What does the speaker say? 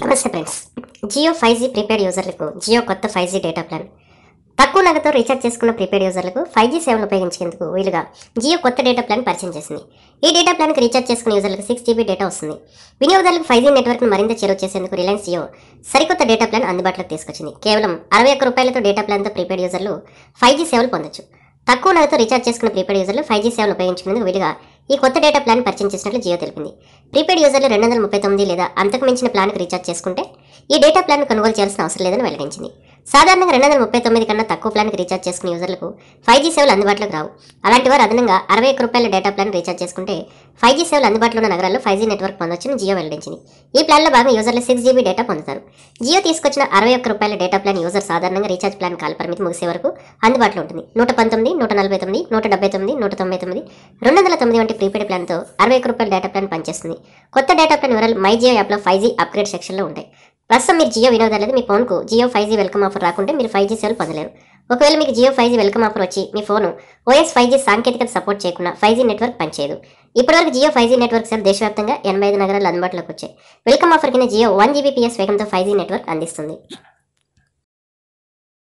నమస్తే friends Jio five G prepaid యూజర్లకు జియో కొత్త ఫైవ్ జీ డేటా ప్లాన్ తక్కువ నగతో రీఛార్జ్ చేసుకున్న ప్రీపేడ్ యూజర్లకు ఫైవ్ జీ సేవలు ఉపయోగించేందుకు వీలుగా జియో కొత్త డేటా ప్లాన్ పరిచయం చేసింది ఈ డేటా ప్లాన్కి రీఛార్జ్ చేసుకున్న యూజర్లకు సిక్స్ జీబీ డేటా వస్తుంది వినియోగదారులకు ఫైవ్ జీ నెట్వర్క్ను మరింత చేరువ చేసేందుకు రిలయన్స్ జియో సరికొత్త డేటా ప్లాన్ అందుబాటులోకి తీసుకొచ్చింది కేవలం అరవై ఒక్క రూపాయలతో డేటా ప్లాన్తో ప్రీపేడ్ యూజర్లు ఫైవ్ జీ సేవలు పొందొచ్చు తక్కువ నగతో రీఛార్జ్ చేసుకున్న ప్రీపేడ్ యూజర్లు ఫైవ్ జీ సేవలు ఉపయోగించుకునేందుకు వీలుగా ఈ కొత్త డేటా ప్లాన్ పరిచయం చేసినట్లు జియో తెలిపింది ప్రీపెయిడ్ యూజర్లు రెండు వందల ముప్పై తొమ్మిది లేదా అంతకు మించిన ప్లాన్కు రీఛార్జ్ చేసుకుంటే ఈ డేటా ప్లాన్ కొనుగోలు చేయాల్సిన అవసరం లేదని వెల్లడించింది సాధారణంగా రెండు వందల ముప్పై తొమ్మిది కన్నా తక్కువ ప్లాన్కి రీఛార్జ్ చేసుకునే యూజర్లకు ఫైవ్ జీ సేవలు అందుబాటులోకి రావు అలాంటి వారు అదనంగా అరవై రూపాయల డేటా ప్లాన్ రీఛార్జ్ చేసుకుంటే ఫైవ్ జీ సేవలు అందుబాటులో ఉన్న నగరాల్లో ఫైవ్ జీ నెట్వర్క్ పొందొచ్చని జియో వెల్లడించింది ఈ ప్లాన్లో భాగంగా యూజర్లు సిక్స్ జీబీ డేటా పొందుతారు జియో తీసుకొచ్చిన అరవై ఒక్క రూపాయల డేటా ప్లాన్ యూజర్ సాధారణంగా రీఛార్జ్ ప్లాన్ కాల పరిమితి ముగిసే వరకు అందుబాటులో ఉంటుంది నూట పంతొమ్మిది నూట నలభై తొమ్మిది నూట డెబ్బై తొమ్మిది నూట తొంభై తొమ్మిది రెండు వందల తొమ్మిది వంటి ప్రీపెయిడ్ ప్లాన్తో అరవై ఒక్క రూపాయల డేటా ప్లాన్ పనిచేస్తుంది కొత్త డేటా ప్లాన్ వివరాలు మై జియో యాప్లో ఫైవ్ జీ అప్గ్రేడ్ సెక్షన్లో ఉంటాయి ప్రస్తుతం మీరు జియో వినియోగదారులైతే మీ ఫోన్కు Jio five G welcome offer రాకుంటే మీరు ఫైవ్ జీ సేవలు పొందలేరు ఒకవేళ మీకు Jio five G welcome offer వచ్చి మీ ఫోను ఓఎస్ ఫైవ్ జీ సాంకేతికత సపోర్ట్ చేయకుండా ఫైవ్ జీ నెట్వర్క్ పనిచేయదు ఇప్పటివరకు జియో ఫైవ్ జీ నెట్వర్క్ సేవలు దేశవ్యాప్తంగా ఎనభై ఐదు నగరాలు అందుబాటులోకి వచ్చాయి వెల్కమ్ ఆఫర్ కింద జియో వన్ జీబీపీఎస్ వేగంతో ఫైవ్ జీ నెట్వర్క్ అందిస్తుంది